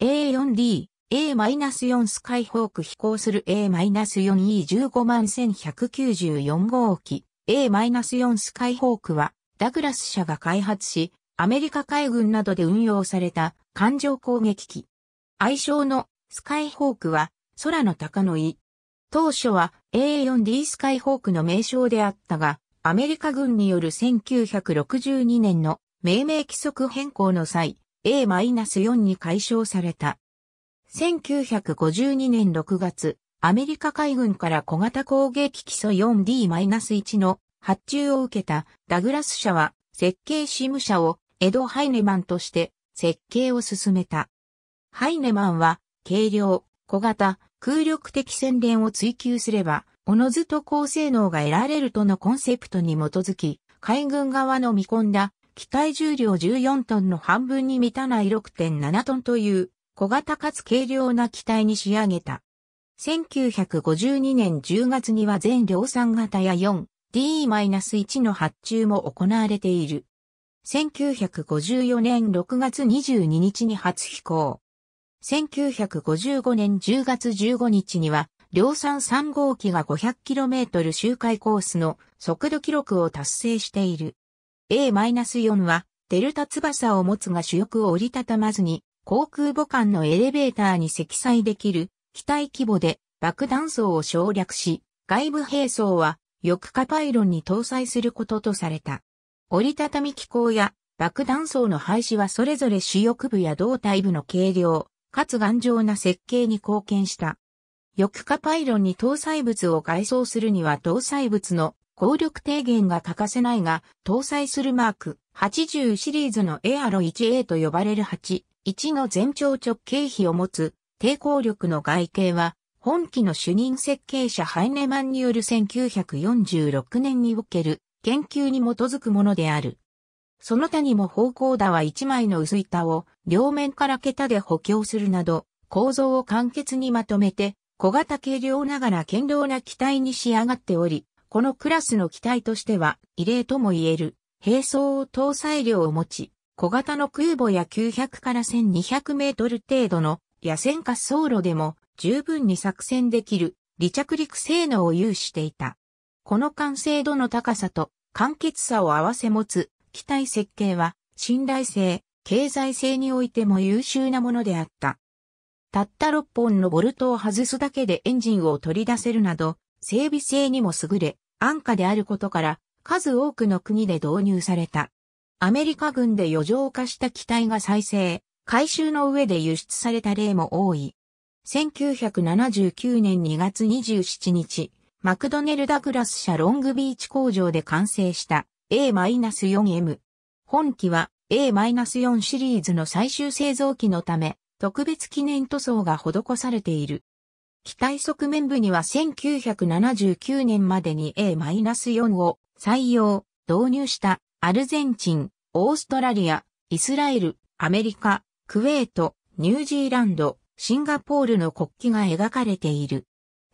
A4D、A-4 スカイホーク飛行する A-4E15194 号機 A-4 スカイホークはダグラス社が開発しアメリカ海軍などで運用された艦上攻撃機。愛称のスカイホークは空の鷹の井。当初は A4D スカイホークの名称であったが、アメリカ軍による1962年の命名規則変更の際、A-4 に解消された。1952年6月、アメリカ海軍から小型攻撃基礎 4D-1 の発注を受けたダグラス社は設計事務社をエド・ハイネマンとして設計を進めた。ハイネマンは軽量、小型、空力的洗練を追求すれば、おのずと高性能が得られるとのコンセプトに基づき、海軍側の見込んだ機体重量14トンの半分に満たない6.7トンという小型かつ軽量な機体に仕上げた。1952年10月には全量産型や 4D-1 の発注も行われている。1954年6月22日に初飛行。1955年10月15日には、量産3号機が 500km 周回コースの速度記録を達成している。A-4 は、デルタ翼を持つが主翼を折りたたまずに、航空母艦のエレベーターに積載できる、機体規模で爆弾層を省略し、外部兵装は、翼下パイロンに搭載することとされた。折りたたみ機構や爆弾層の廃止はそれぞれ主翼部や胴体部の軽量、かつ頑丈な設計に貢献した。翼下パイロンに搭載物を外装するには搭載物の効力低減が欠かせないが、搭載するマーク80シリーズのエアロ 1A と呼ばれる8、1の全長直径比を持つ抵抗力の外形は、本機の主任設計者ハイネマンによる1946年における研究に基づくものである。その他にも方向打は1枚の薄板を両面から桁で補強するなど、構造を簡潔にまとめて、小型軽量ながら堅牢な機体に仕上がっており、このクラスの機体としては異例とも言える、並走を搭載量を持ち、小型の空母や900から1200メートル程度の野戦滑走路でも十分に作戦できる離着陸性能を有していた。この完成度の高さと簡潔さを併せ持つ機体設計は信頼性、経済性においても優秀なものであった。たった6本のボルトを外すだけでエンジンを取り出せるなど、整備性にも優れ、安価であることから、数多くの国で導入された。アメリカ軍で余剰化した機体が再生、回収の上で輸出された例も多い。1979年2月27日、マクドネル・ダグラス社ロングビーチ工場で完成した A-4M。本機は A-4 シリーズの最終製造機のため、特別記念塗装が施されている。機体側面部には1979年までに A-4 を採用、導入したアルゼンチン、オーストラリア、イスラエル、アメリカ、クウェート、ニュージーランド、シンガポールの国旗が描かれている。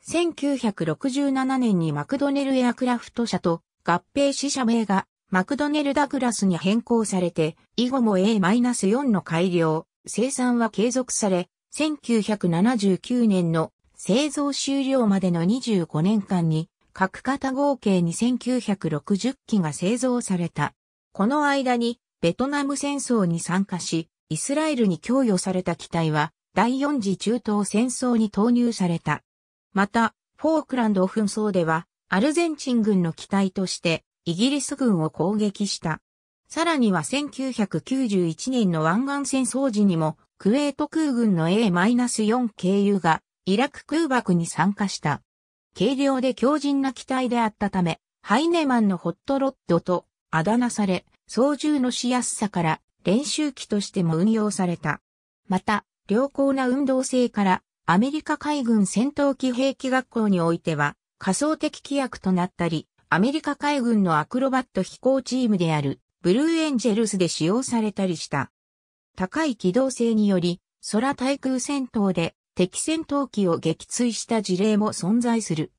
1967年にマクドネルエアクラフト社と合併し社名がマクドネルダグラスに変更されて、以後も A-4 の改良、生産は継続され、1979年の製造終了までの25年間に各型合計2960機が製造された。この間にベトナム戦争に参加し、イスラエルに供与された機体は第4次中東戦争に投入された。また、フォークランド紛争ではアルゼンチン軍の機体としてイギリス軍を攻撃した。さらには1991年の湾岸戦争時にもクウェート空軍の A-4 経由がイラク空爆に参加した。軽量で強靭な機体であったため、ハイネマンのホットロッドとあだ名され、操縦のしやすさから練習機としても運用された。また、良好な運動性からアメリカ海軍戦闘機兵器学校においては仮想的規約となったり、アメリカ海軍のアクロバット飛行チームであるブルーエンジェルスで使用されたりした。高い機動性により、空対空戦闘で敵戦闘機を撃墜した事例も存在する。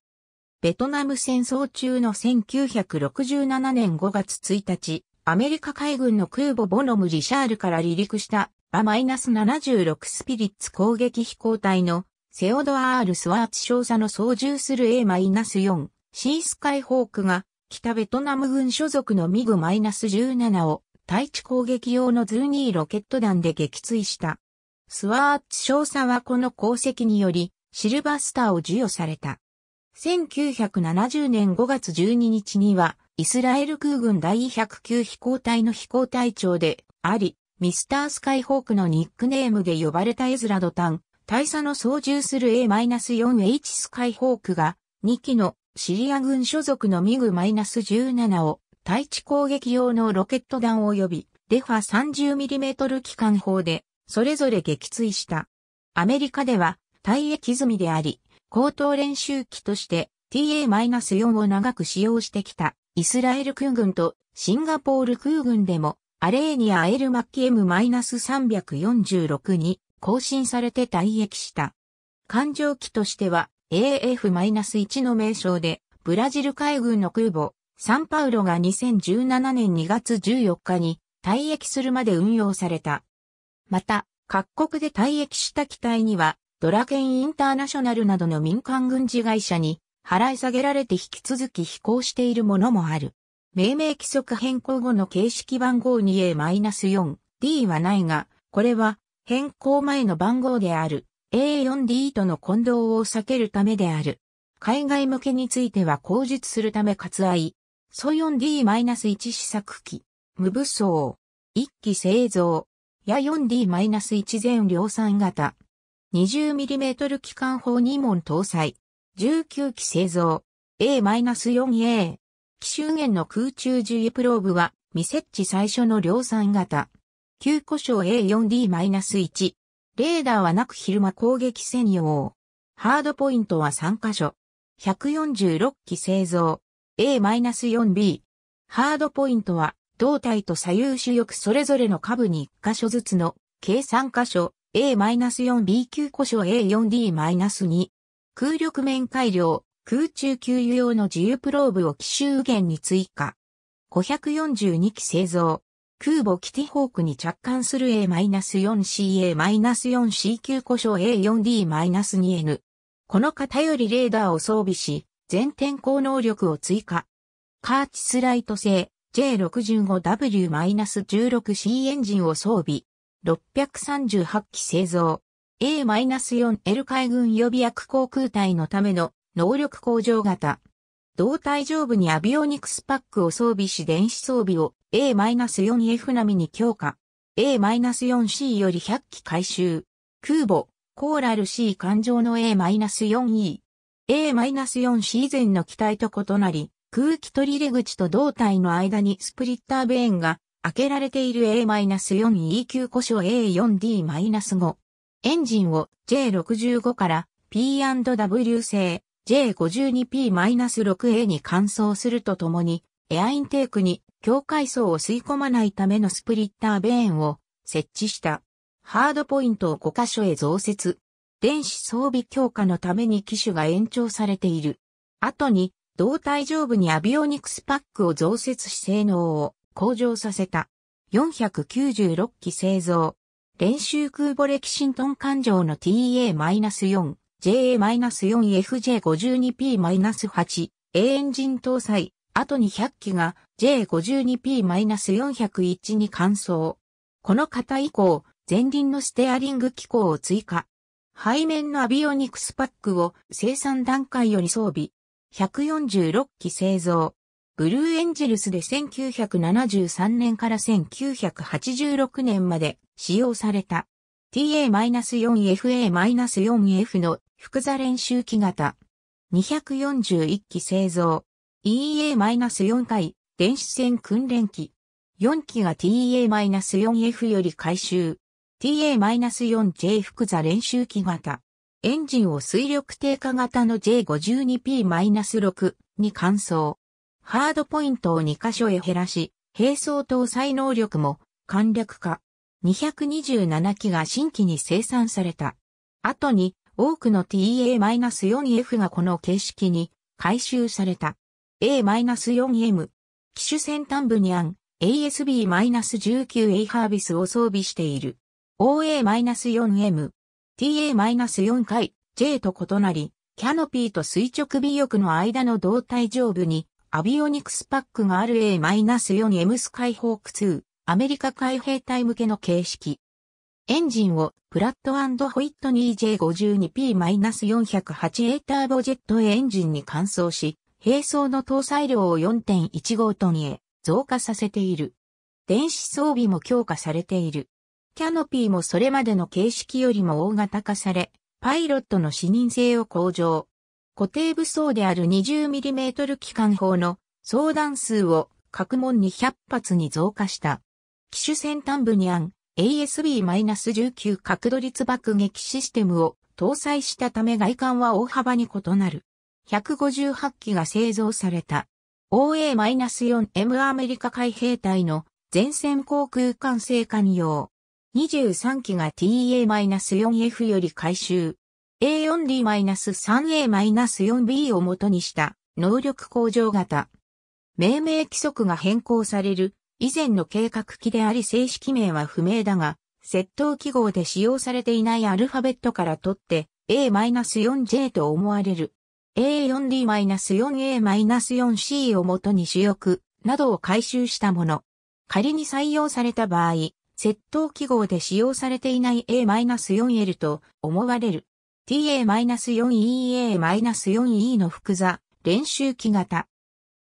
ベトナム戦争中の1967年5月1日、アメリカ海軍の空母ボノム・リシャールから離陸したス -76 スピリッツ攻撃飛行隊のセオドアール・スワーツ少佐の操縦する A-4 シースカイホークが北ベトナム軍所属のミグ -17 を対地攻撃用のズーニーロケット弾で撃墜した。スワーツ少佐はこの功績により、シルバースターを授与された。1970年5月12日には、イスラエル空軍第109飛行隊の飛行隊長であり、ミスタースカイホークのニックネームで呼ばれたエズラドタン、大佐の操縦する A-4H スカイホークが、2機のシリア軍所属のミグ -17 を対地攻撃用のロケット弾及び、レファ 30mm 機関砲でそれぞれ撃墜した。アメリカでは、退役済みであり、高等練習機として TA-4 を長く使用してきたイスラエル空軍とシンガポール空軍でもアレーニア・エルマッキ M-346 に更新されて退役した。艦上機としては AF-1 の名称でブラジル海軍の空母サンパウロが2017年2月14日に退役するまで運用された。また、各国で退役した機体には、ドラケンインターナショナルなどの民間軍事会社に払い下げられて引き続き飛行しているものもある。命名規則変更後の形式番号 2A-4D はないが、これは変更前の番号である A4D との混同を避けるためである。海外向けについては口述するため割愛。ソ 4D-1 試作機。無武装。一機製造。や 4D-1 全量産型。20mm 機関砲2門搭載。19機製造。A-4A。機種源の空中重油プローブは、未設置最初の量産型。旧故障 A4D-1。レーダーはなく昼間攻撃専用。ハードポイントは3箇所。146機製造。A-4B。ハードポイントは胴体と左右主翼それぞれの下部に1箇所ずつの、計3箇所、A-4B 級故障 A4D-2。空力面改良、空中給油用の自由プローブを奇襲源に追加。542機製造。空母キティホークに着艦する A-4CA-4C 級故障 A4D-2N。この型よりレーダーを装備し、全天候能力を追加。カーチスライト製、J65W-16C エンジンを装備、638機製造、A-4L 海軍予備役航空隊のための能力向上型。胴体上部にアビオニクスパックを装備し電子装備を A-4F 並みに強化。A-4C より100機回収。空母、コーラル C 艦上の A-4E。A-4C 前の機体と異なり、空気取り入れ口と胴体の間にスプリッターベーンが開けられている A-4EQ 故障 A4D-5。エンジンを J65 から P&W 製 J52P-6A に換装するとともに、エアインテークに境界層を吸い込まないためのスプリッターベーンを設置した。ハードポイントを5箇所へ増設。電子装備強化のために機種が延長されている。後に胴体上部にアビオニクスパックを増設し性能を向上させた。496機製造。練習空母レキシントン艦上の TA-4、JA-4FJ52P-8、A エンジン搭載、あと200機が J52P-401 に換装。この型以降、前輪のステアリング機構を追加。背面のアビオニクスパックを生産段階より装備、146機製造。ブルーエンジェルスで1973年から1986年まで使用された TA-4FA-4F の複座練習機型241機製造 EA-4 回電子戦訓練機4機が TA-4F より回収 TA-4J 複座練習機型エンジンを水力低下型の J52P-6 に換装。ハードポイントを2箇所へ減らし、並走搭載能力も簡略化。227機が新規に生産された。後に多くの TA-4F がこの形式に回収された。A-4M 機種先端部にアン ASB-19A ハービスを装備している。OA-4M TA-4 回 J と異なり、キャノピーと垂直尾翼の間の胴体上部にアビオニクスパックがある A-4M スカイホーク2、アメリカ海兵隊向けの形式。エンジンをプラットホイットニー J52P-408A ターボジェットエンジンに換装し、並走の搭載量を4.15トンへ増加させている。電子装備も強化されている。キャノピーもそれまでの形式よりも大型化され、パイロットの視認性を向上。固定武装である 20mm 機関砲の相談数を各門に100発に増加した。機種先端部にん ASB-19 角度率爆撃システムを搭載したため外観は大幅に異なる。158機が製造された。OA-4M アメリカ海兵隊の前線航空管制艦用。23機が TA-4F より回収。A4D-3A-4B を元にした能力向上型。命名規則が変更される。以前の計画機であり正式名は不明だが、窃盗記号で使用されていないアルファベットから取って A-4J と思われる。A4D-4A-4C を元に主翼などを回収したもの。仮に採用された場合、窃盗記号で使用されていない A-4L と思われる TA-4EA-4E の複座練習機型。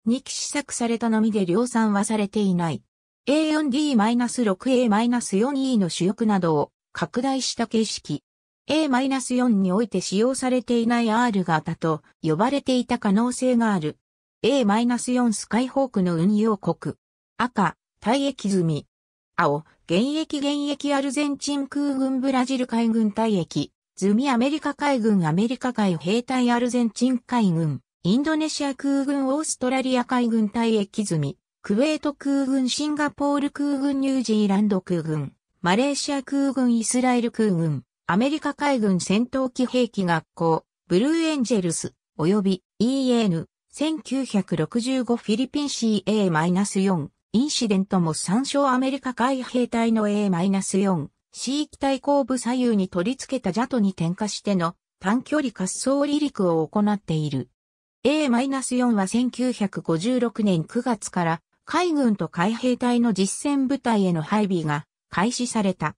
2機試作されたのみで量産はされていない。A4D-6A-4E の主翼などを拡大した形式。A-4 において使用されていない R 型と呼ばれていた可能性がある。A-4 スカイホークの運用国。赤、体液済み。青、現役現役アルゼンチン空軍ブラジル海軍退役、ズミアメリカ海軍アメリカ海兵隊アルゼンチン海軍、インドネシア空軍オーストラリア海軍退役ズミ、クウェート空軍シンガポール空軍ニュージーランド空軍、マレーシア空軍イスラエル空軍、アメリカ海軍戦闘機兵器学校、ブルーエンジェルス、および EN、1965フィリピン CA-4、インシデントも参照アメリカ海兵隊の A-4、C 機体後部左右に取り付けたジャトに点火しての短距離滑走離陸を行っている。A-4 は1956年9月から海軍と海兵隊の実戦部隊への配備が開始された。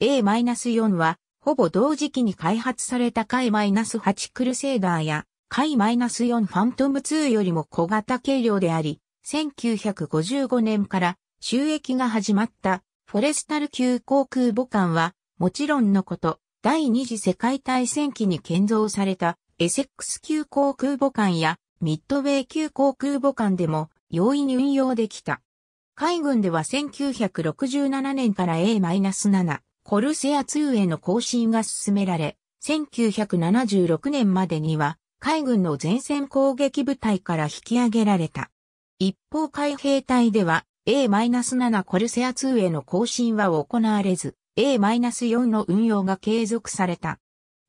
A-4 はほぼ同時期に開発された海 -8 クルセーダーや海 -4 ファントム2よりも小型軽量であり、1955年から収益が始まったフォレスタル級航空母艦は、もちろんのこと、第二次世界大戦期に建造されたエセックス級航空母艦やミッドウェイ級航空母艦でも容易に運用できた。海軍では1967年から A-7 コルセア2への更新が進められ、1976年までには海軍の前線攻撃部隊から引き上げられた。一方海兵隊では A-7 コルセア2への更新は行われず、A-4 の運用が継続された。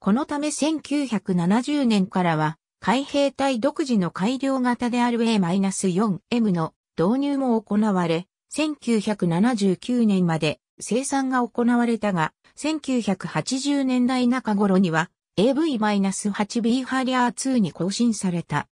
このため1970年からは、海兵隊独自の改良型である A-4M の導入も行われ、1979年まで生産が行われたが、1980年代中頃には AV-8B ハリアー2に更新された。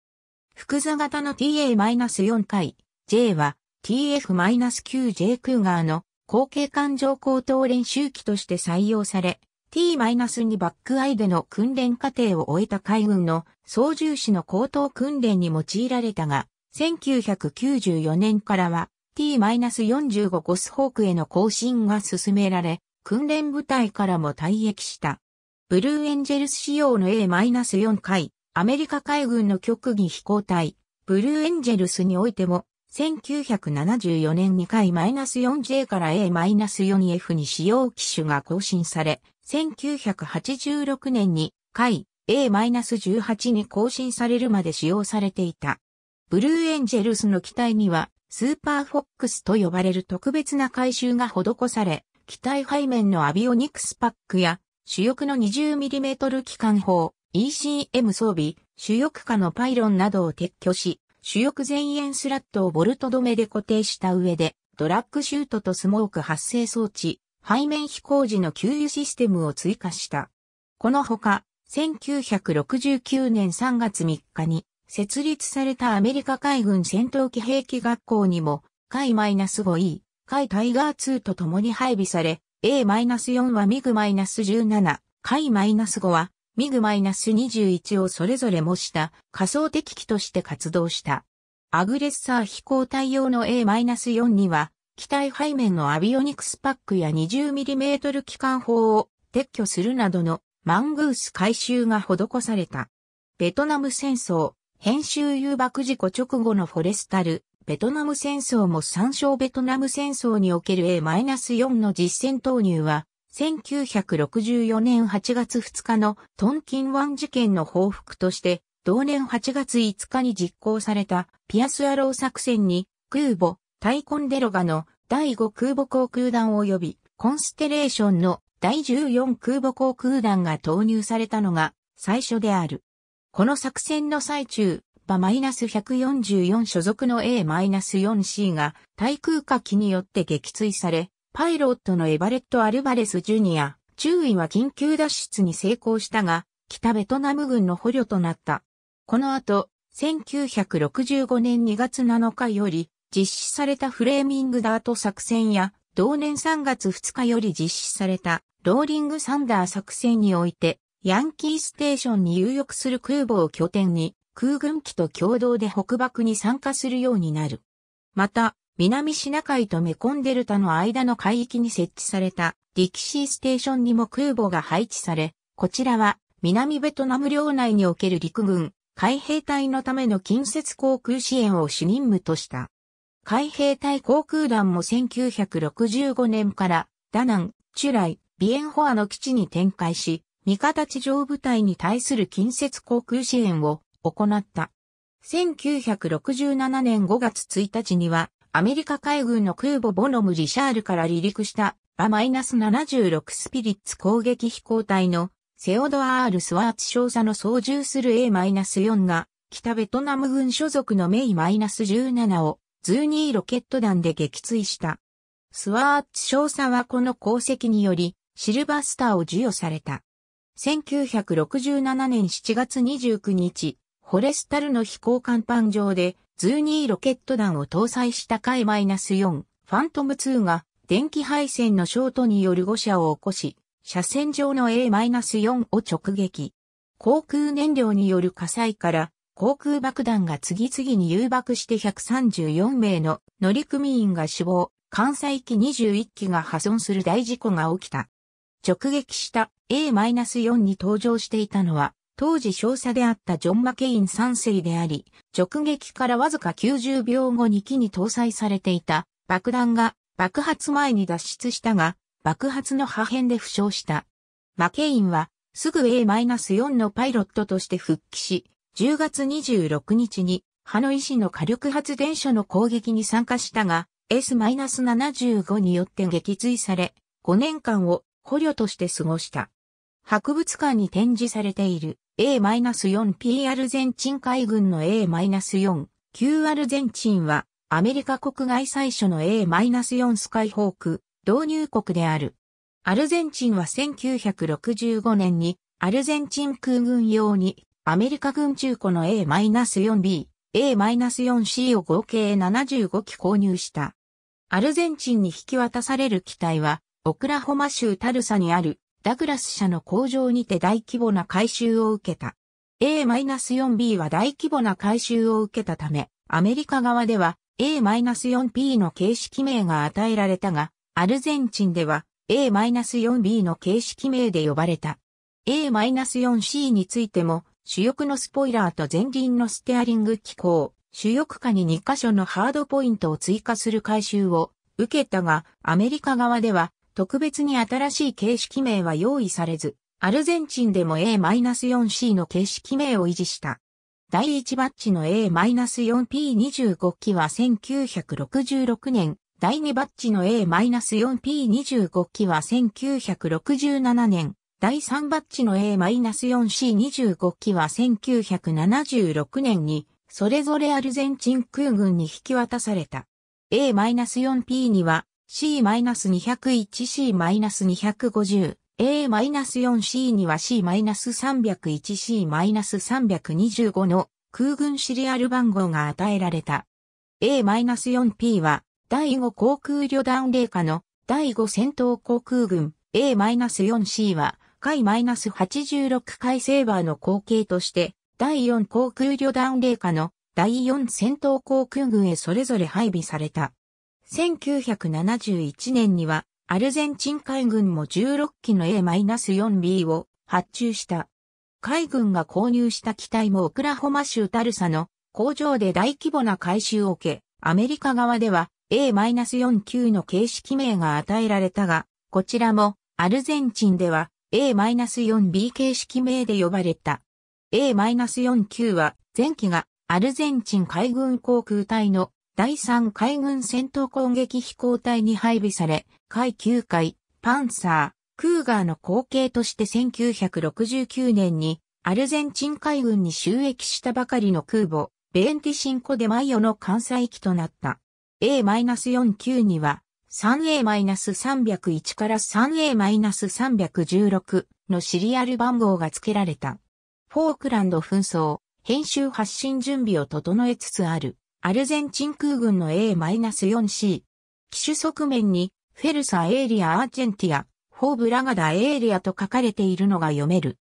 複座型の TA-4 回 J は TF-9J クーガーの後継艦上高等練習機として採用され、T-2 バックアイでの訓練過程を終えた海軍の操縦士の高等訓練に用いられたが、1994年からは T-45 ゴスホークへの更新が進められ、訓練部隊からも退役した。ブルーエンジェルス仕様の A-4 回アメリカ海軍の極技飛行隊、ブルーエンジェルスにおいても、1974年2回 -4J から A-4F に使用機種が更新され、1986年に回 A-18 に更新されるまで使用されていた。ブルーエンジェルスの機体には、スーパーフォックスと呼ばれる特別な回収が施され、機体背面のアビオニクスパックや主翼の 20mm 機関砲、ECM 装備、主翼下のパイロンなどを撤去し、主翼前縁スラットをボルト止めで固定した上で、ドラッグシュートとスモーク発生装置、背面飛行時の給油システムを追加した。このほか、1969年3月3日に設立されたアメリカ海軍戦闘機兵器学校にも、海 -5E、海タイガー2と共に配備され、A-4 はミグ -17、海 -5 はミグ -21 をそれぞれ模した仮想敵機として活動した。アグレッサー飛行隊用の A-4 には、機体背面のアビオニクスパックや 20mm 機関砲を撤去するなどのマングース回収が施された。ベトナム戦争、編集誘爆事故直後のフォレスタル、ベトナム戦争も参照ベトナム戦争における A-4 の実戦投入は、1964年8月2日のトンキン湾事件の報復として、同年8月5日に実行されたピアスアロー作戦に空母タイコンデロガの第5空母航空団及びコンステレーションの第14空母航空団が投入されたのが最初である。この作戦の最中、バ -144 所属の A-4C が対空火器によって撃墜され、パイロットのエバレット・アルバレス・ジュニア、注意は緊急脱出に成功したが、北ベトナム軍の捕虜となった。この後、1965年2月7日より実施されたフレーミングダート作戦や、同年3月2日より実施されたローリングサンダー作戦において、ヤンキーステーションに入浴する空母を拠点に、空軍機と共同で北爆に参加するようになる。また、南シナ海とメコンデルタの間の海域に設置されたディキシーステーションにも空母が配置され、こちらは南ベトナム領内における陸軍、海兵隊のための近接航空支援を主任務とした。海兵隊航空団も1965年からダナン、チュライ、ビエンホアの基地に展開し、味方地上部隊に対する近接航空支援を行った。1967年5月1日にはアメリカ海軍の空母ボノム・リシャールから離陸したアマイナス76スピリッツ攻撃飛行隊のセオドアール・スワーツ少佐の操縦する A-4 が北ベトナム軍所属のメイ -17 をズーニーロケット弾で撃墜した。スワーツ少佐はこの功績によりシルバースターを授与された。1967年7月29日、ホレスタルの飛行甲板上でズーニーロケット弾を搭載した回 -4 ファントム2が電気配線のショートによる誤射を起こし、車線上の A-4 を直撃。航空燃料による火災から航空爆弾が次々に誘爆して134名の乗組員が死亡、関西機21機が破損する大事故が起きた。直撃した A-4 に登場していたのは当時少佐であったジョン・マケイン3世であり、直撃からわずか90秒後に機に搭載されていた爆弾が爆発前に脱出したが、爆発の破片で負傷した。マケインはすぐ A-4 のパイロットとして復帰し、10月26日にハノイ市の火力発電所の攻撃に参加したが、S-75 によって撃墜され、5年間を捕虜として過ごした。博物館に展示されている。A-4P アルゼンチン海軍の A-4、q アルゼンチンはアメリカ国外最初の A-4 スカイホーク導入国である。アルゼンチンは1965年にアルゼンチン空軍用にアメリカ軍中古の A-4B、A-4C を合計75機購入した。アルゼンチンに引き渡される機体はオクラホマ州タルサにあるダグラス社の工場にて大規模な改修を受けた。A-4B は大規模な改修を受けたため、アメリカ側では A-4P の形式名が与えられたが、アルゼンチンでは A-4B の形式名で呼ばれた。A-4C についても、主翼のスポイラーと前輪のステアリング機構、主翼下に2箇所のハードポイントを追加する改修を受けたが、アメリカ側では特別に新しい形式名は用意されず、アルゼンチンでも A-4C の形式名を維持した。第1バッチの A-4P25 機は1966年、第2バッチの A-4P25 機は1967年、第3バッチの A-4C25 機は1976年に、それぞれアルゼンチン空軍に引き渡された。A-4P には C-201C-250、A-4C には C-301C-325 の空軍シリアル番号が与えられた。A-4P は第5航空旅団霊下の第5戦闘航空軍 A-4C は海 -86 海セーバーの後継として第4航空旅団霊下の第4戦闘航空軍へそれぞれ配備された。1971年には、アルゼンチン海軍も16機の A-4B を発注した。海軍が購入した機体もオクラホマ州タルサの工場で大規模な改修を受け、アメリカ側では A-4 9の形式名が与えられたが、こちらもアルゼンチンでは A-4B 形式名で呼ばれた。A-4 9は前期がアルゼンチン海軍航空隊の第3海軍戦闘攻撃飛行隊に配備され、海9海、パンサー、クーガーの後継として1969年にアルゼンチン海軍に収益したばかりの空母、ベンティシンコデマイオの艦載機となった。A-49 には 3A-301 から 3A-316 のシリアル番号が付けられた。フォークランド紛争、編集発信準備を整えつつある。アルゼンチン空軍の A-4C。機種側面に、フェルサエイリア・アーチェンティア、フォーブラガダ・エイリアと書かれているのが読める。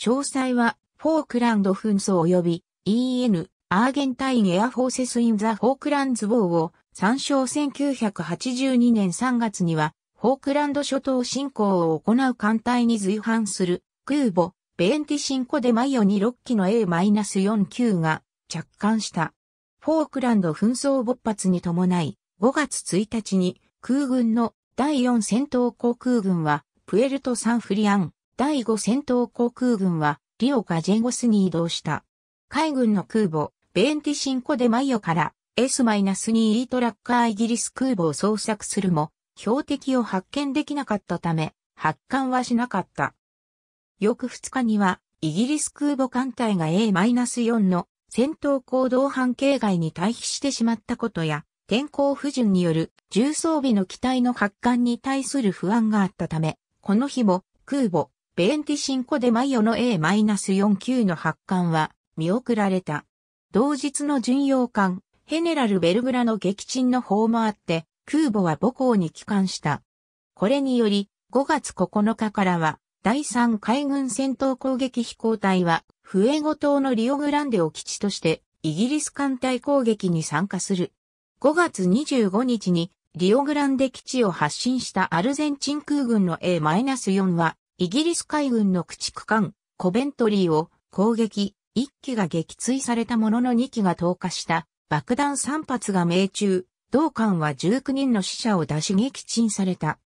詳細は、フォークランド紛争及び EN、アーゲンタイン・エアフォーセス・イン・ザ・フォークランズ・ウォーを参照1982年3月には、フォークランド諸島侵攻を行う艦隊に随伴する空母、ベエンティシンコ・デ・マイオに6機の A-4 9が着艦した。フォークランド紛争勃発に伴い、5月1日に空軍の第4戦闘航空軍はプエルト・サンフリアン、第5戦闘航空軍はリオガジェンゴスに移動した。海軍の空母、ベンティシンコデ・マイオから S-2E トラッカーイギリス空母を捜索するも、標的を発見できなかったため、発艦はしなかった。翌2日には、イギリス空母艦隊が A-4 の戦闘行動半径外に退避してしまったことや、天候不順による重装備の機体の発艦に対する不安があったため、この日も空母、ベエンティシンコでマイオの A-4 級の発艦は見送られた。同日の巡洋艦、ヘネラル・ベルグラの撃沈の方もあって、空母は母港に帰還した。これにより、5月9日からは、第3海軍戦闘攻撃飛行隊はフエゴ島のリオグランデを基地としてイギリス艦隊攻撃に参加する。5月25日にリオグランデ基地を発進したアルゼンチン空軍の A-4 はイギリス海軍の駆逐艦コベントリーを攻撃、1機が撃墜されたものの2機が投下した爆弾3発が命中、同艦は19人の死者を出し撃沈された。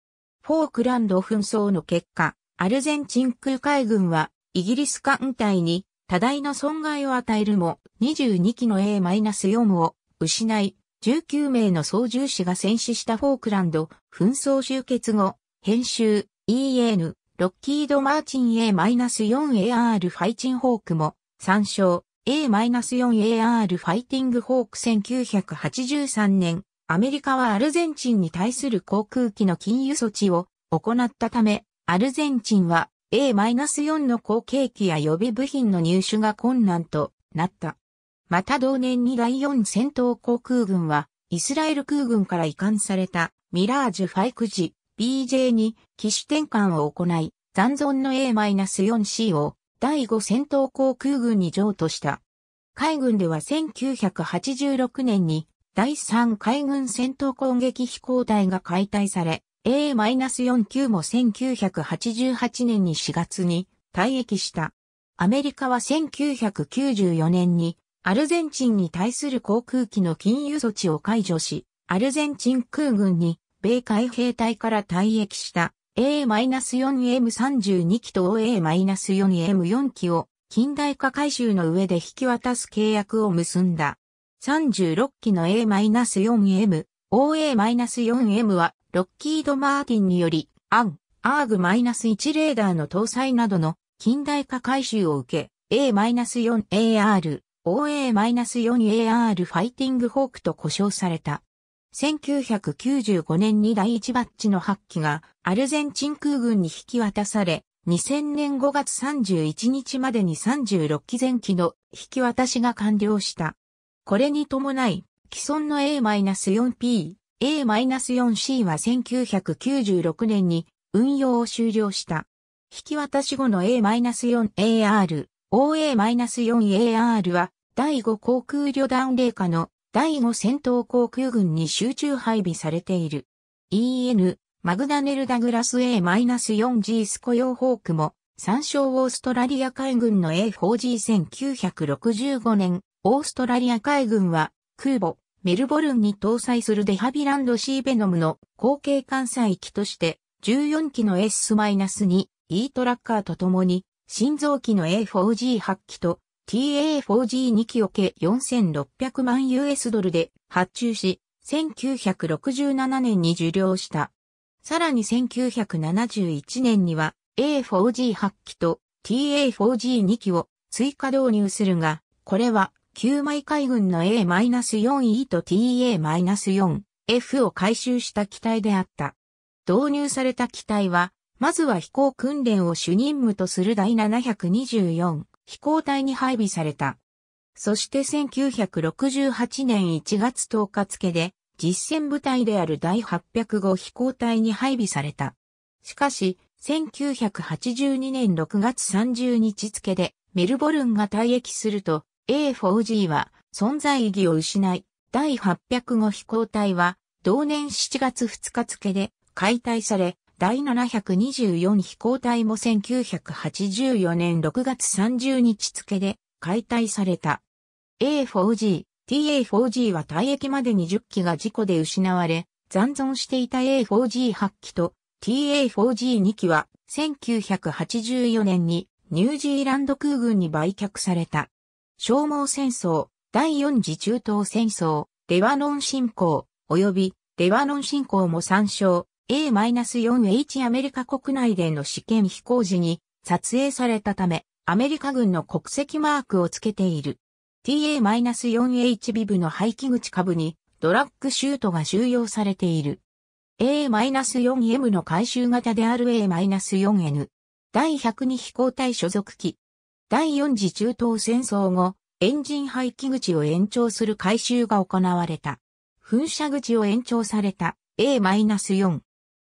フォークランド紛争の結果、アルゼンチン空海軍はイギリス艦隊に多大な損害を与えるも、22機の A-4 を失い、19名の操縦士が戦死したフォークランド紛争終結後、編集 EN ロッキード・マーチン A-4AR ファイチン・ホークも参照 A-4AR ファイティング・ホーク1983年アメリカはアルゼンチンに対する航空機の禁輸措置を行ったためアルゼンチンは A-4 の後継機や予備部品の入手が困難となった。また同年に第4戦闘航空軍は、イスラエル空軍から移管されたミラージュファイクジ BJ に機種転換を行い、残存の A-4C を第5戦闘航空軍に譲渡した。海軍では1986年に第3海軍戦闘攻撃飛行隊が解体され、a 4 9も1988年に4月に退役した。アメリカは1994年にアルゼンチンに対する航空機の禁輸措置を解除し、アルゼンチン空軍に米海兵隊から退役した a 4 m 3 2機と o a 4 m 4機を近代化改修の上で引き渡す契約を結んだ。36機の A-4M、OA-4M はロッキード・マーティンにより、アン、アーグ -1 レーダーの搭載などの近代化改修を受け、A-4AR、OA-4AR ファイティングホークと呼称された。1995年に第1バッジの8機がアルゼンチン空軍に引き渡され、2000年5月31日までに36機前機の引き渡しが完了した。これに伴い、既存の A-4P、A-4C は1996年に運用を終了した。引き渡し後の A-4AR、OA-4AR は第5航空旅団霊下の第5戦闘航空軍に集中配備されている。EN、マグナネル・ダグラス A-4G スコヨーホークも参照オーストラリア海軍の A4G1965 年、オーストラリア海軍は空母メルボルンに搭載するデハビランドシーベノムの後継艦載機として、14機の S-2E トラッカーとともに、新造機の A4G8 機と TA4G2 機を計4600万 US ドルで発注し、1967年に受領した。さらに1971年には A4G8 機と TA4G2 機を追加導入するが、これは旧米海軍の A-4E と TA-4F を回収した機体であった。導入された機体は、まずは飛行訓練を主任務とする第724飛行隊に配備された。そして1968年1月10日付で、実戦部隊である第805飛行隊に配備された。しかし、1982年6月30日付でメルボルンが退役すると、A4G は存在意義を失い、第805飛行隊は同年7月2日付で解体され、第724飛行隊も1984年6月30日付で解体された。A4G、TA4G は退役までに10機が事故で失われ、残存していた A4G8 機と TA4G2 機は1984年にニュージーランド空軍に売却された。消耗戦争、第四次中東戦争、レバノン侵攻、及びレバノン侵攻も参照、A-4H アメリカ国内での試験飛行時に撮影されたため、アメリカ軍の国籍マークをつけている。TA-4H ビブの排気口下部にドラッグシュートが収容されている。A-4M の回収型である A-4N。第102飛行隊所属機第4次中東戦争後、エンジン排気口を延長する改修が行われた。噴射口を延長された A-4。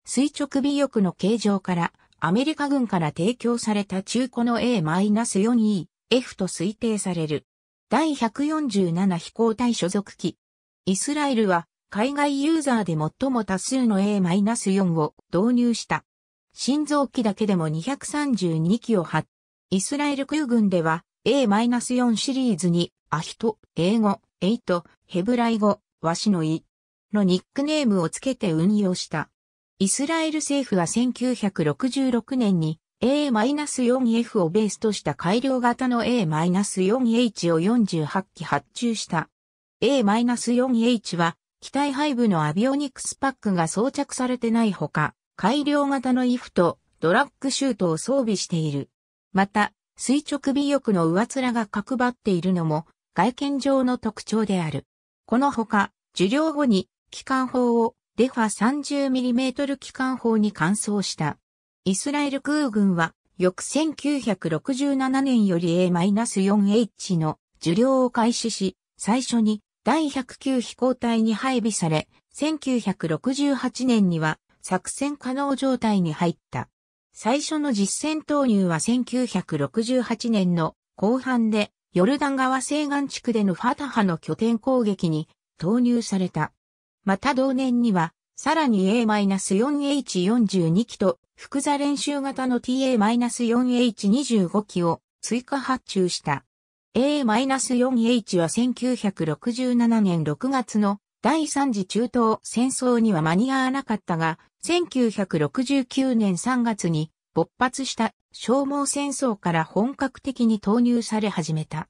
垂直尾翼の形状からアメリカ軍から提供された中古の A-4E、F と推定される。第147飛行隊所属機。イスラエルは海外ユーザーで最も多数の A-4 を導入した。心臓機だけでも232機を発イスラエル空軍では A-4 シリーズにアヒト、英語、エイト、ヘブライ語、ワシのイのニックネームをつけて運用した。イスラエル政府は1966年に A-4F をベースとした改良型の A-4H を48機発注した。A-4H は機体背部のアビオニクスパックが装着されてないほか、改良型のイフとドラッグシュートを装備している。また、垂直尾翼の上面が角張っているのも外見上の特徴である。このほか、受領後に機関砲をデファ 30mm 機関砲に換装した。イスラエル空軍は翌1967年より A-4H の受領を開始し、最初に第109飛行隊に配備され、1968年には作戦可能状態に入った。最初の実戦投入は1968年の後半で、ヨルダン川西岸地区でのファタハの拠点攻撃に投入された。また同年には、さらに A-4H42 機と複座練習型の TA-4H25 機を追加発注した。A-4H は1967年6月の第三次中東戦争には間に合わなかったが、1969年3月に勃発した消耗戦争から本格的に投入され始めた。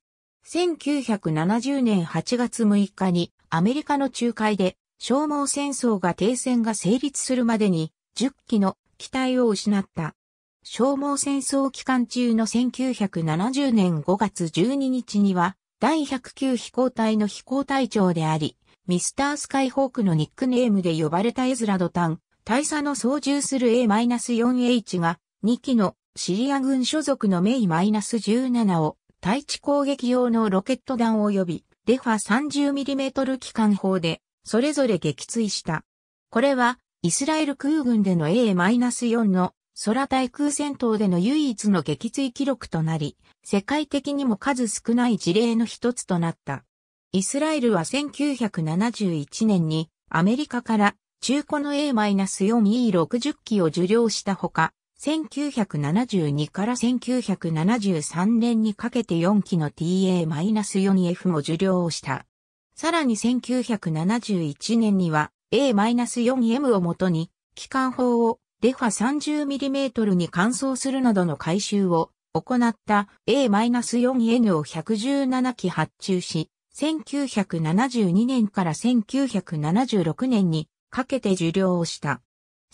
1970年8月6日にアメリカの仲介で消耗戦争が停戦が成立するまでに10機の機体を失った。消耗戦争期間中の1970年5月12日には第109飛行隊の飛行隊長であり、ミスタースカイホークのニックネームで呼ばれたエズラドタン、大佐の操縦する A-4H が、2機のシリア軍所属のメイ -17 を対地攻撃用のロケット弾及び、デファ 30mm 機関砲で、それぞれ撃墜した。これは、イスラエル空軍での A-4 の空対空戦闘での唯一の撃墜記録となり、世界的にも数少ない事例の一つとなった。イスラエルは1971年にアメリカから中古の A-4E60 機を受領したほか、1972から1973年にかけて4機の TA-4F も受領をした。さらに1971年には A-4M をもとに、機関砲をデファ 30mm に換装するなどの改修を行った A-4N を117機発注し、1972年から1976年にかけて受領をした。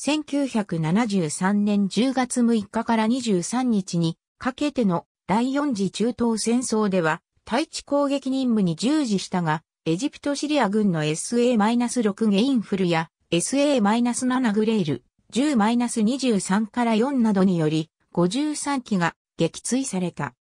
1973年10月6日から23日にかけての第4次中東戦争では、対地攻撃任務に従事したが、エジプトシリア軍の SA-6 ゲインフルや SA-7 グレール、10-23から4などにより、53機が撃墜された。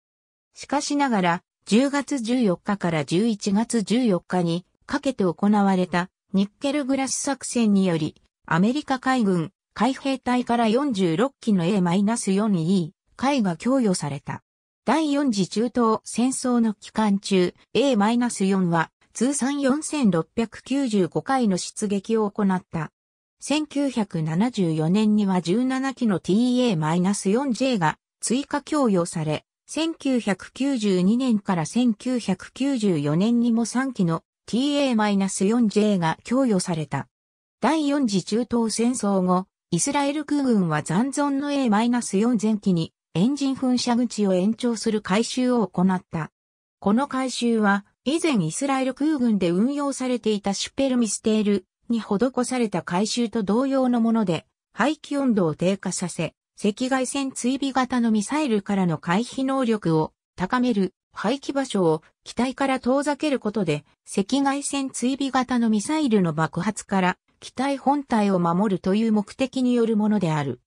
しかしながら、10月14日から11月14日にかけて行われたニッケルグラス作戦により、アメリカ海軍海兵隊から46機の A-4E 海が供与された。第4次中東戦争の期間中、A-4 は通算4695回の出撃を行った。1974年には17機の TA-4J が追加供与され、1992年から1994年にも3機の TA-4J が供与された。第4次中東戦争後、イスラエル空軍は残存の A-4 前期にエンジン噴射口を延長する改修を行った。この改修は、以前イスラエル空軍で運用されていたシュペルミステールに施された改修と同様のもので、排気温度を低下させ、赤外線追尾型のミサイルからの回避能力を高める廃棄場所を機体から遠ざけることで赤外線追尾型のミサイルの爆発から機体本体を守るという目的によるものである。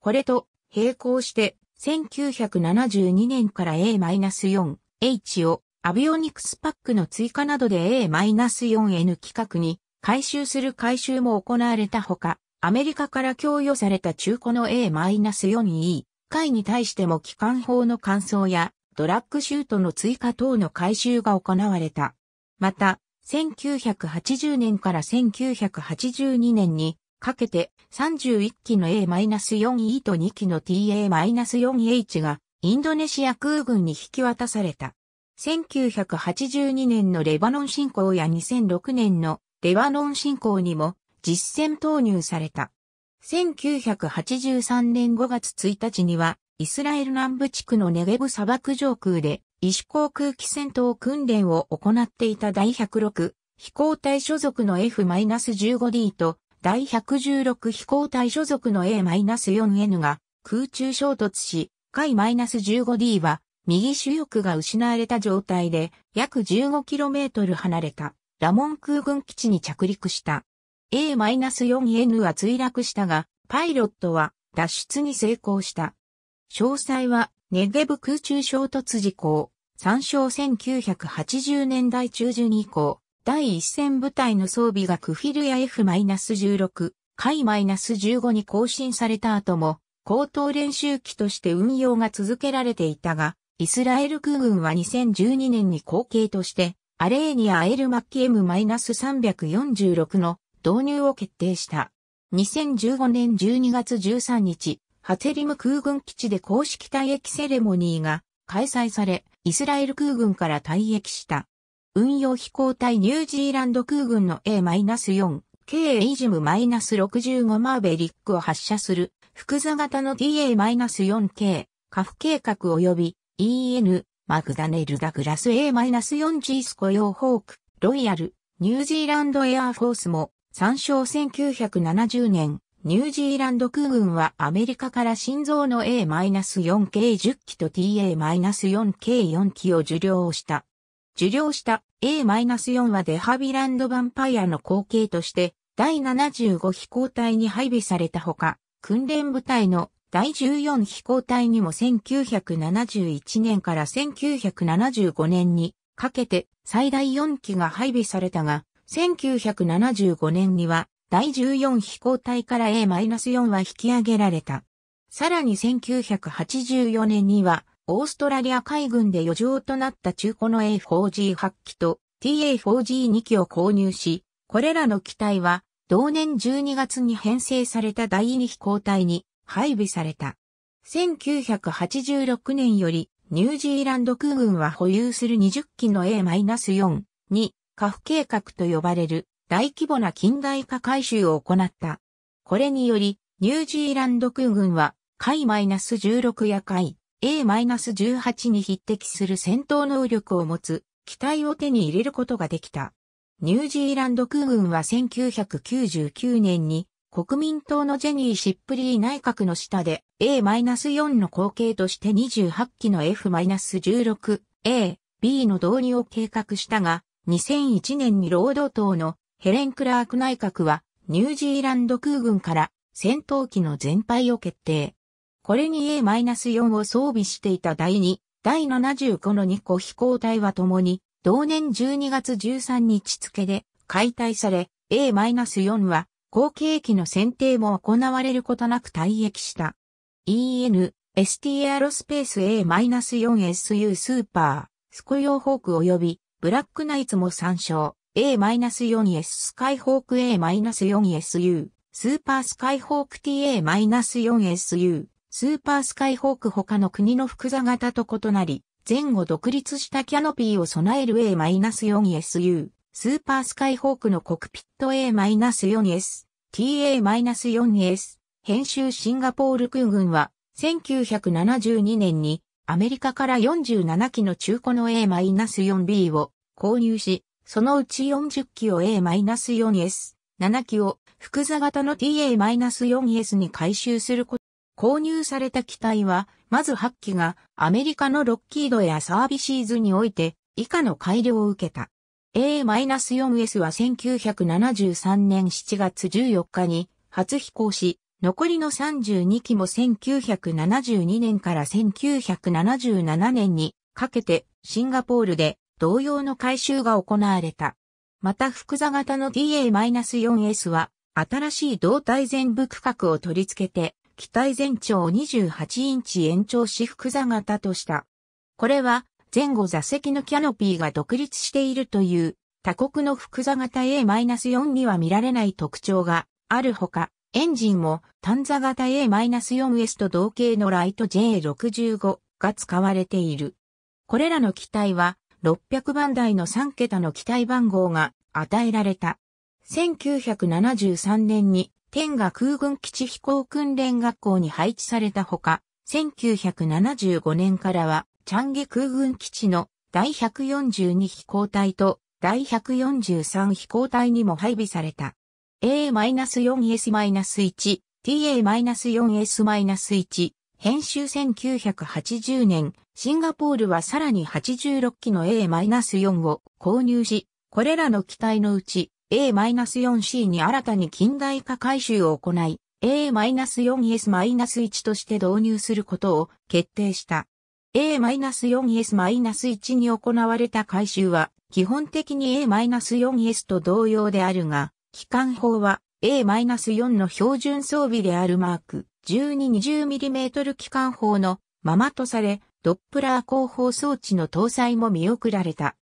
これと並行して1972年から A-4H をアビオニクスパックの追加などで A-4N 規格に回収する回収も行われたほか、アメリカから供与された中古の A-4E、回に対しても機関砲の乾燥やドラッグシュートの追加等の回収が行われた。また、1980年から1982年にかけて31機の A-4E と2機の TA-4H がインドネシア空軍に引き渡された。1982年のレバノン侵攻や2006年のレバノン侵攻にも実戦投入された。1983年5月1日には、イスラエル南部地区のネゲブ砂漠上空で、医師航空機戦闘訓練を行っていた第106飛行隊所属の F-15D と第116飛行隊所属の A-4N が空中衝突し、海 -15D は右主翼が失われた状態で約 15km 離れたラモン空軍基地に着陸した。A-4N は墜落したが、パイロットは脱出に成功した。詳細は、ネゲブ空中衝突事項、参照1980年代中旬以降、第一戦部隊の装備がクフィルや F-16、回1 5に更新された後も、高等練習機として運用が続けられていたが、イスラエル空軍は2012年に後継として、アレーニアルマッキ M-346 の導入を決定した。2015年12月13日、ハテリム空軍基地で公式退役セレモニーが開催され、イスラエル空軍から退役した。運用飛行隊ニュージーランド空軍の A-4、K イジム -65 マーベリックを発射する、複座型の TA-4K、カフ計画及び EN、マグダネルダグラス A-4G スコヨーホーク、ロイヤル、ニュージーランドエアーフォースも参照1970年、ニュージーランド空軍はアメリカから心臓の A-4K10 機と TA-4K4 機を受領した。受領した A-4 はデハビランドヴァンパイアの後継として、第75飛行隊に配備されたほか、訓練部隊の第14飛行隊にも1971年から1975年にかけて最大4機が配備されたが、1975年には第14飛行隊から A-4 は引き上げられた。さらに1984年には、オーストラリア海軍で余剰となった中古の A4G8 機と TA4G2 機を購入し、これらの機体は同年12月に編成された第2飛行隊に配備された。1986年よりニュージーランド空軍は保有する20機の A-4 にカフ計画と呼ばれる大規模な近代化改修を行った。これにより、ニュージーランド空軍は、海 -16 や海 A-18 に匹敵する戦闘能力を持つ機体を手に入れることができた。ニュージーランド空軍は1999年に国民党のジェニー・シップリー内閣の下で A-4 の後継として28機の F-16、A、B の導入を計画したが、2001年に労働党のヘレン・クラーク内閣はニュージーランド空軍から戦闘機の全廃を決定。これに A-4 を装備していた第2、第75の2個飛行隊は共に同年12月13日付で解体され A-4 は後継機の選定も行われることなく退役した。EN、ST エアロスペース A-4SU スーパー、スコヨーホーク及びブラックナイツも参照、A-4S スカイホーク A-4SU、スーパースカイホーク TA-4SU、スーパースカイホーク他の国の複座型と異なり、前後独立したキャノピーを備える A-4SU、スーパースカイホークのコクピット A-4S、TA-4S、編集シンガポール空軍は、1972年にアメリカから47機の中古の A-4B を購入し、そのうち40機を A-4S、7機を複座型の TA-4S に回収すること。購入された機体は、まず8機がアメリカのロッキードやサービシーズにおいて以下の改良を受けた。A-4S は1973年7月14日に初飛行し、残りの32機も1972年から1977年にかけてシンガポールで同様の改修が行われた。また複座型の TA-4S は、新しい胴体全部区画を取り付けて、機体全長28インチ延長し複座型とした。これは、前後座席のキャノピーが独立しているという、他国の複座型 A-4 には見られない特徴があるほか、エンジンも単座型 A-4S と同型のライト J65 が使われている。これらの機体は600番台の3桁の機体番号が与えられた。1973年に天下空軍基地飛行訓練学校に配置されたほか、1975年からは、チャンゲ空軍基地の第142飛行隊と第143飛行隊にも配備された。A-4S-1、TA-4S-1、編集1980年、シンガポールはさらに86機の A-4 を購入し、これらの機体のうち A-4C に新たに近代化改修を行い、A-4S-1 として導入することを決定した。A-4S-1 に行われた改修は、基本的に A-4S と同様であるが、機関砲は A-4 の標準装備であるマーク 1220mm 機関砲のままとされ、ドップラー広報装置の搭載も見送られた。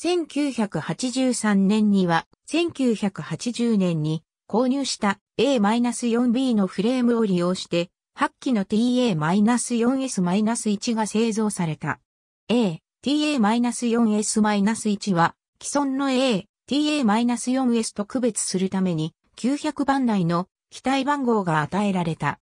1983年には、1980年に購入した A-4B のフレームを利用して、8機の TA-4S-1 が製造された。A、TA-4S-1 は、既存の A、TA-4S と区別するために、900番台の機体番号が与えられた。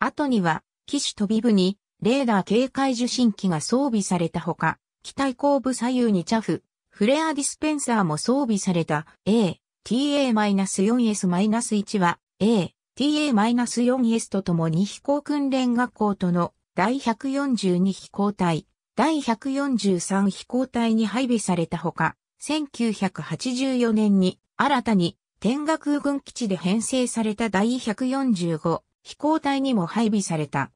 後には、機種飛び部にレーダー警戒受信機が装備されたほか、機体後部左右にチャフ、フレアディスペンサーも装備された A、TA-4S-1 は A、TA-4S とともに飛行訓練学校との第142飛行隊、第143飛行隊に配備されたほか、1984年に新たに天下空軍基地で編成された第145飛行隊にも配備された。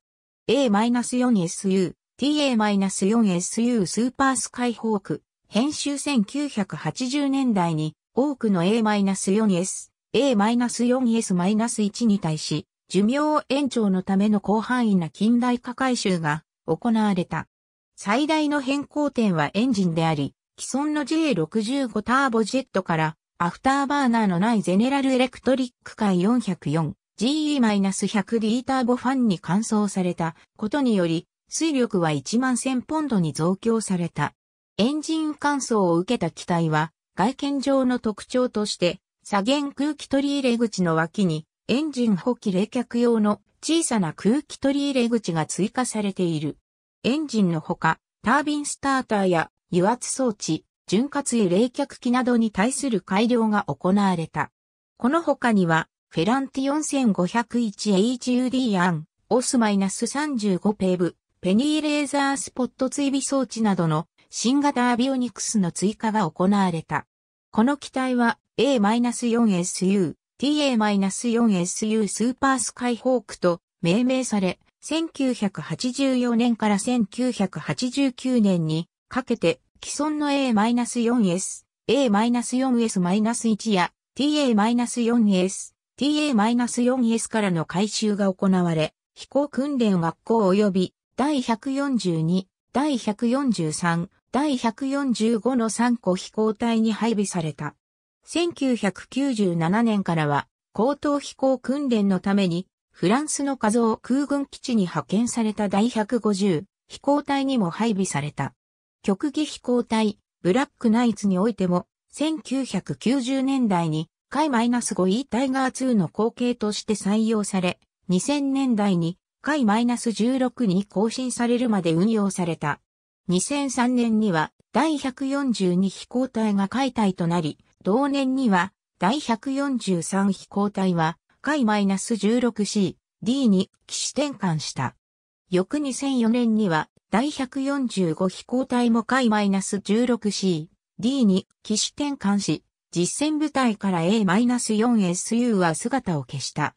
A-4SU、TA-4SU スーパースカイホーク、編集1980年代に多くの A-4S、A-4S-1 に対し、寿命延長のための広範囲な近代化改修が行われた。最大の変更点はエンジンであり、既存の J65 ターボジェットからアフターバーナーのないゼネラルエレクトリック界404 GE-100 リーターボファンに換装されたことにより、水力は1万1000ポンドに増強された。エンジン換装を受けた機体は、外見上の特徴として、左舷空気取り入れ口の脇に、エンジン補機冷却用の小さな空気取り入れ口が追加されている。エンジンのほか、タービンスターターや油圧装置、潤滑油冷却機などに対する改良が行われた。この他には、フェランティ 4501HUD アン、オスマイナス -35 ペーブ、ペニーレーザースポット追尾装置などの新型アビオニクスの追加が行われた。この機体は A-4SU、TA-4SU スーパースカイホークと命名され、1984年から1989年にかけて既存の A-4S、A-4S-1 や TA-4S、TA-4S からの回収が行われ、飛行訓練学校及び第142、第143、第145の3個飛行隊に配備された。1997年からは、高等飛行訓練のために、フランスの加を空軍基地に派遣された第150飛行隊にも配備された。極技飛行隊、ブラックナイツにおいても、1990年代にス -5 E タイガー2の後継として採用され、2000年代にス -16 に更新されるまで運用された。2003年には第142飛行隊が解体となり、同年には第143飛行隊はス -16C、D に機種転換した。翌2004年には第145飛行隊もス -16C、D に機種転換し、実戦部隊から A-4SU は姿を消した。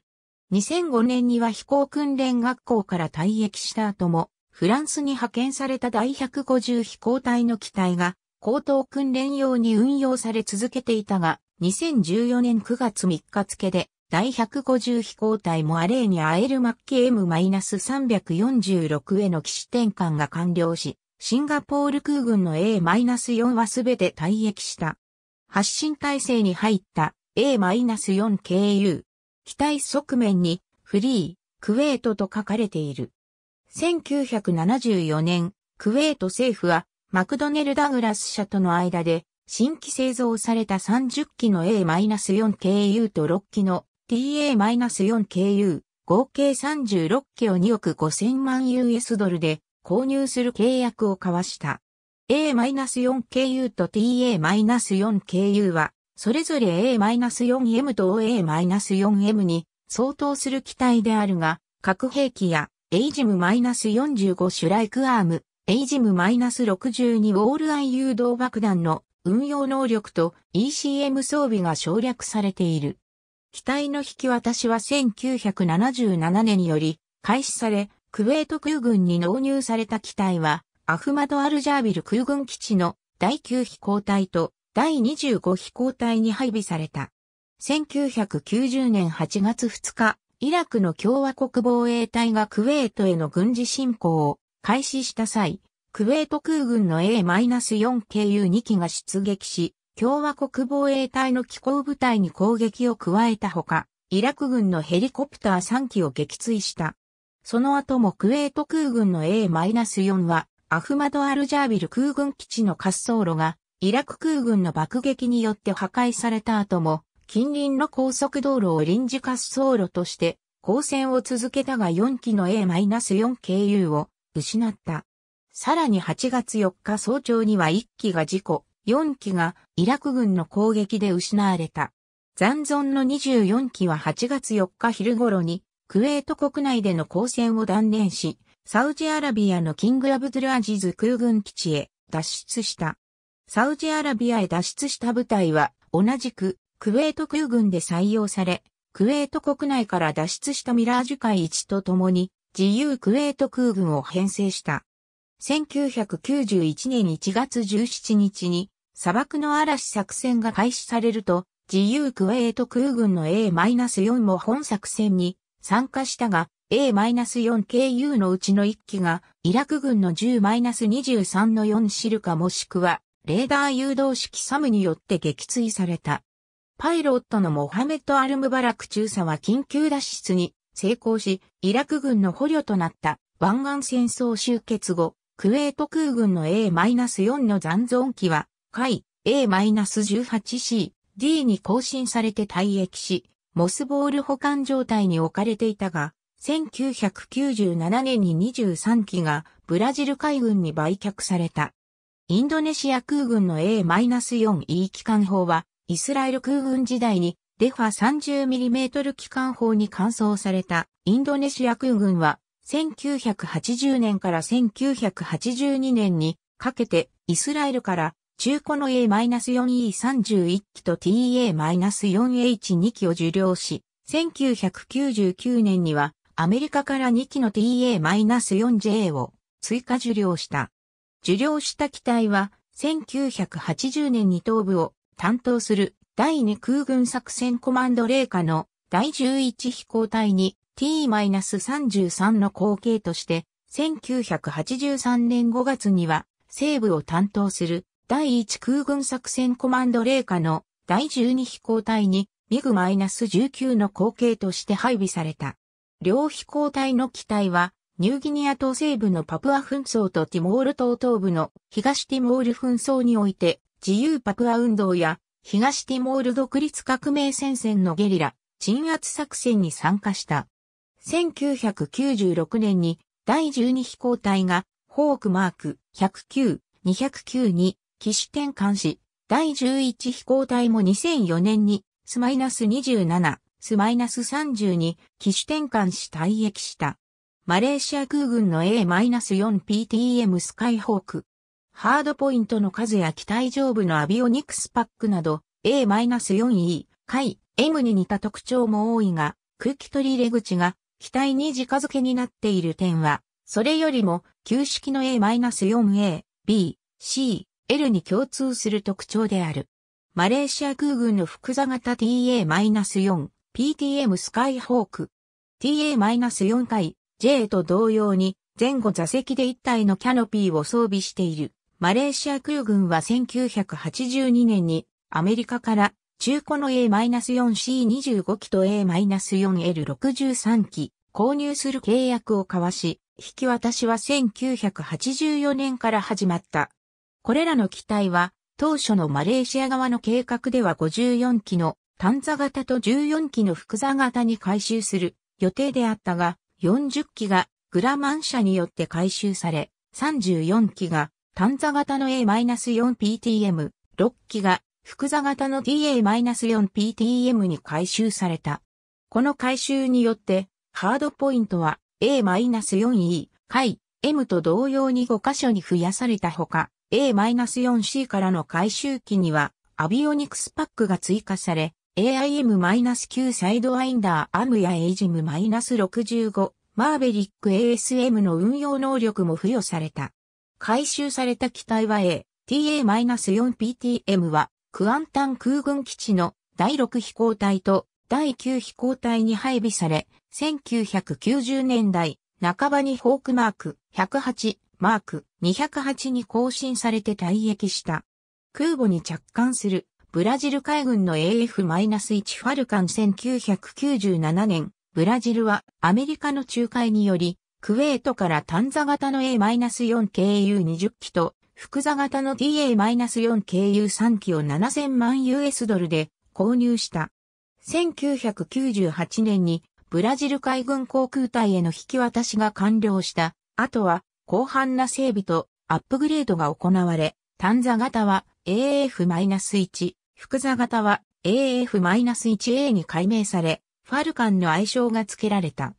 2005年には飛行訓練学校から退役した後も、フランスに派遣された第150飛行隊の機体が、高等訓練用に運用され続けていたが、2014年9月3日付で、第150飛行隊もアレーニアエルマッキ M-346 への機種転換が完了し、シンガポール空軍の A-4 はすべて退役した。発進体制に入った A-4KU。機体側面にフリー、クウェートと書かれている。1974年、クウェート政府はマクドネル・ダグラス社との間で新規製造された30機の A-4KU と6機の TA-4KU 合計36機を2億5000万 US ドルで購入する契約を交わした。A-4KU と TA-4KU は、それぞれ A-4M と OA-4M に相当する機体であるが、核兵器や、エイジム -45 シュライクアーム、エイジム -62 ウォールアイ誘導爆弾の運用能力と ECM 装備が省略されている。機体の引き渡しは1977年により開始され、クウェート空軍に納入された機体は、アフマド・アルジャービル空軍基地の第9飛行隊と第25飛行隊に配備された。1990年8月2日、イラクの共和国防衛隊がクウェートへの軍事侵攻を開始した際、クウェート空軍の A-4KU2 機が出撃し、共和国防衛隊の機構部隊に攻撃を加えたほか、イラク軍のヘリコプター3機を撃墜した。その後もクウェート空軍の A-4 はアフマド・アルジャービル空軍基地の滑走路が、イラク空軍の爆撃によって破壊された後も、近隣の高速道路を臨時滑走路として、交戦を続けたが4機の A-4KU を失った。さらに8月4日早朝には1機が事故、4機がイラク軍の攻撃で失われた。残存の24機は8月4日昼頃に、クウェート国内での交戦を断念し、サウジアラビアのキング・アブドゥルアジズ空軍基地へ脱出した。サウジアラビアへ脱出した部隊は、同じく、クウェート空軍で採用され、クウェート国内から脱出したミラージュ海一と共に、自由クウェート空軍を編成した。1991年1月17日に、砂漠の嵐作戦が開始されると、自由クウェート空軍の A-4 も本作戦に参加したが、A-4KU のうちの1機が、イラク軍の10-23の4シルカもしくは、レーダー誘導式サムによって撃墜された。パイロットのモハメット・アルムバラク中佐は緊急脱出に成功し、イラク軍の捕虜となった湾岸戦争終結後、クウェート空軍の A-4 の残存機は、海 A-18C、D に更新されて退役し、モスボール保管状態に置かれていたが、1997年に23機がブラジル海軍に売却された。インドネシア空軍の A-4E 機関砲は、イスラエル空軍時代にデファ 30mm 機関砲に換装されたインドネシア空軍は、1980年から1982年にかけてイスラエルから中古の A-4E31 機と TA-4H2 機を受領し、1999年にはアメリカから2機の TA-4J を追加受領した。受領した機体は、1980年に東部を担当する第2空軍作戦コマンド霊下の第11飛行隊に T-33 の後継として、1983年5月には西部を担当する第1空軍作戦コマンド霊下の第12飛行隊にミグ -19 の後継として配備された。両飛行隊の機体は、ニューギニア島西部のパプア紛争とティモール島東部の東ティモール紛争において、自由パプア運動や東ティモール独立革命戦線のゲリラ、鎮圧作戦に参加した。1996年に第12飛行隊がホークマーク109、209に機種転換し、第11飛行隊も2004年にスマイナス27、ス3 0に機種転換し退役した。マレーシア空軍の A-4PTM スカイホーク。ハードポイントの数や機体上部のアビオニクスパックなど A-4E、海 M に似た特徴も多いが、空気取り入れ口が機体に直付けになっている点は、それよりも旧式の A-4A、B、C、L に共通する特徴である。マレーシア空軍の複座型 TA-4、PTM スカイホーク。TA-4 回 J と同様に前後座席で1体のキャノピーを装備している。マレーシア空軍は1982年にアメリカから中古の A-4C25 機と A-4L63 機購入する契約を交わし、引き渡しは1984年から始まった。これらの機体は当初のマレーシア側の計画では54機の単座型と14機の複座型に回収する予定であったが、40機がグラマン社によって回収され、34機が単座型の A-4PTM、6機が複座型の DA-4PTM に回収された。この回収によって、ハードポイントは A-4E、回 M と同様に5箇所に増やされたほか、A-4C からの回収機にはアビオニクスパックが追加され、AIM-9 サイドワインダーアムや AGM-65 マーベリック ASM の運用能力も付与された。回収された機体は ATA-4PTM はクアンタン空軍基地の第6飛行隊と第9飛行隊に配備され、1990年代半ばにホークマーク108マーク208に更新されて退役した。空母に着艦するブラジル海軍の AF-1 ファルカン1997年、ブラジルはアメリカの仲介により、クウェートからン座型の A-4 k u 20機と、複座型の TA-4 k u 3機を7000万 US ドルで購入した。1998年にブラジル海軍航空隊への引き渡しが完了した。あとは、広範な整備とアップグレードが行われ、ン座型は AF-1、複座型は AF-1A に改名され、ファルカンの愛称が付けられた。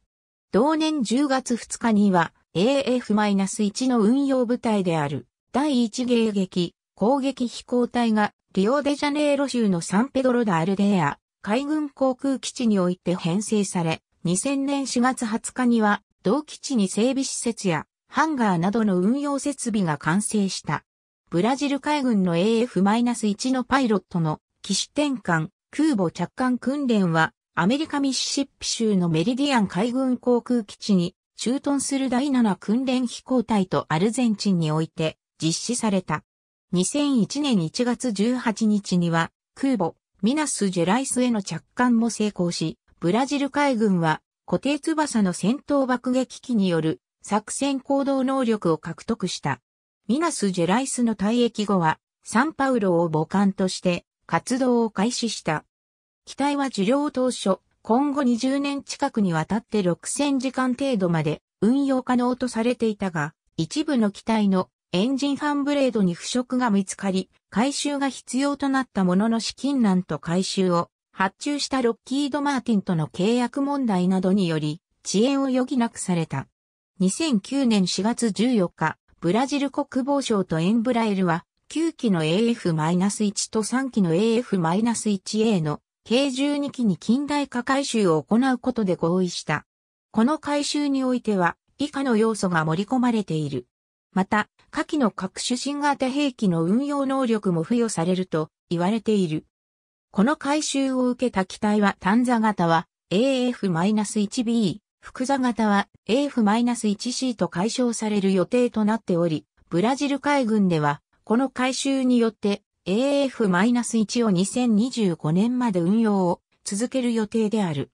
同年10月2日には AF-1 の運用部隊である第1迎撃攻撃飛行隊がリオデジャネイロ州のサンペドロ・ダ・アルデア海軍航空基地において編成され、2000年4月20日には同基地に整備施設やハンガーなどの運用設備が完成した。ブラジル海軍の AF-1 のパイロットの機種転換、空母着艦訓練は、アメリカミシシッピ州のメリディアン海軍航空基地に駐屯する第7訓練飛行隊とアルゼンチンにおいて実施された。2001年1月18日には空母ミナス・ジェライスへの着艦も成功し、ブラジル海軍は固定翼の戦闘爆撃機による作戦行動能力を獲得した。ミナス・ジェライスの退役後は、サンパウロを母艦として活動を開始した。機体は受領当初、今後20年近くにわたって6000時間程度まで運用可能とされていたが、一部の機体のエンジンハンブレードに腐食が見つかり、回収が必要となったものの資金難と回収を発注したロッキード・マーティンとの契約問題などにより、遅延を余儀なくされた。2009年4月14日、ブラジル国防省とエンブラエルは、9機の AF-1 と3機の AF-1A の計12機に近代化改修を行うことで合意した。この改修においては、以下の要素が盛り込まれている。また、下記の各種新型兵器の運用能力も付与されると言われている。この改修を受けた機体はン座型は AF-1B、複座型は AF-1C と解消される予定となっており、ブラジル海軍では、この改修によって AF-1 を2025年まで運用を続ける予定である。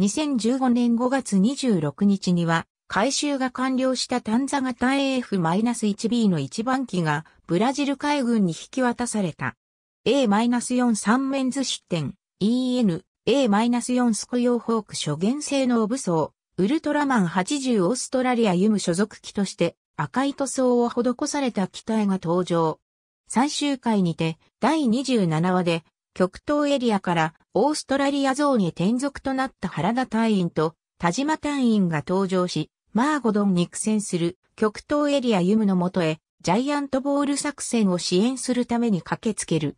2015年5月26日には、改修が完了した短座型 AF-1B の一番機がブラジル海軍に引き渡された。A-4 三面図出展 EN A-4 スク用ホーク初元性能武装ウルトラマン80オーストラリアユム所属機として赤い塗装を施された機体が登場。最終回にて第27話で極東エリアからオーストラリアゾーンへ転属となった原田隊員と田島隊員が登場し、マーゴドンに苦戦する極東エリアユムのもとへジャイアントボール作戦を支援するために駆けつける。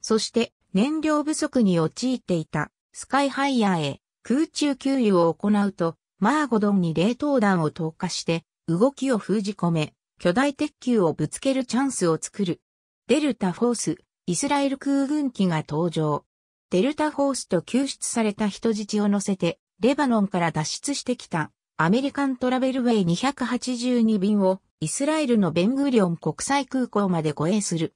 そして燃料不足に陥っていたスカイハイヤーへ空中給油を行うとマーゴドンに冷凍弾を投下して、動きを封じ込め、巨大鉄球をぶつけるチャンスを作る。デルタフォース、イスラエル空軍機が登場。デルタフォースと救出された人質を乗せて、レバノンから脱出してきた、アメリカントラベルウェイ282便を、イスラエルのベングリオン国際空港まで護衛する。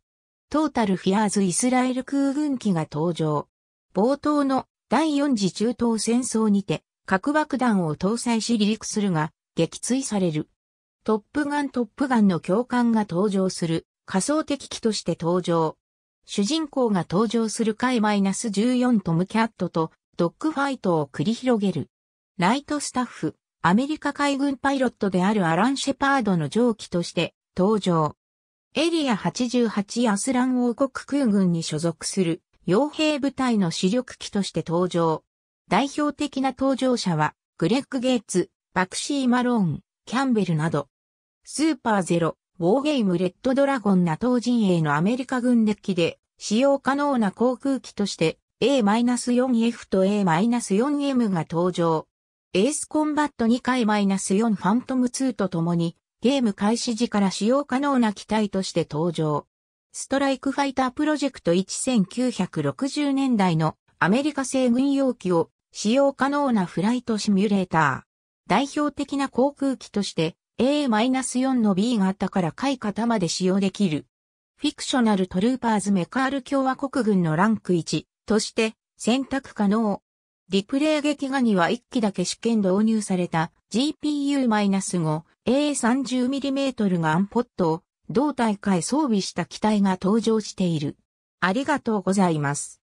トータルフィアーズイスラエル空軍機が登場。冒頭の第4次中東戦争にて核爆弾を搭載し離陸するが、撃墜される。トップガントップガンの教官が登場する仮想敵機として登場。主人公が登場する回 -14 トムキャットとドッグファイトを繰り広げる。ライトスタッフ、アメリカ海軍パイロットであるアラン・シェパードの上気として登場。エリア88アスラン王国空軍に所属する傭兵部隊の主力機として登場。代表的な登場者は、グレッグ・ゲイツ、バクシー・マローン、キャンベルなど、スーパーゼロ、ウォーゲイム・レッドドラゴンな当陣営のアメリカ軍歴で、使用可能な航空機として、A-4F と A-4M が登場。エースコンバット2回 -4 ファントム2と共に、ゲーム開始時から使用可能な機体として登場。ストライクファイタープロジェクト1960年代のアメリカ製軍用機を使用可能なフライトシミュレーター。代表的な航空機として A-4 の B 型からい型まで使用できる。フィクショナルトルーパーズメカール共和国軍のランク1として選択可能。リプレイ劇画には1機だけ試験導入された GPU-5 A30mm ガンポットを同大会装備した機体が登場している。ありがとうございます。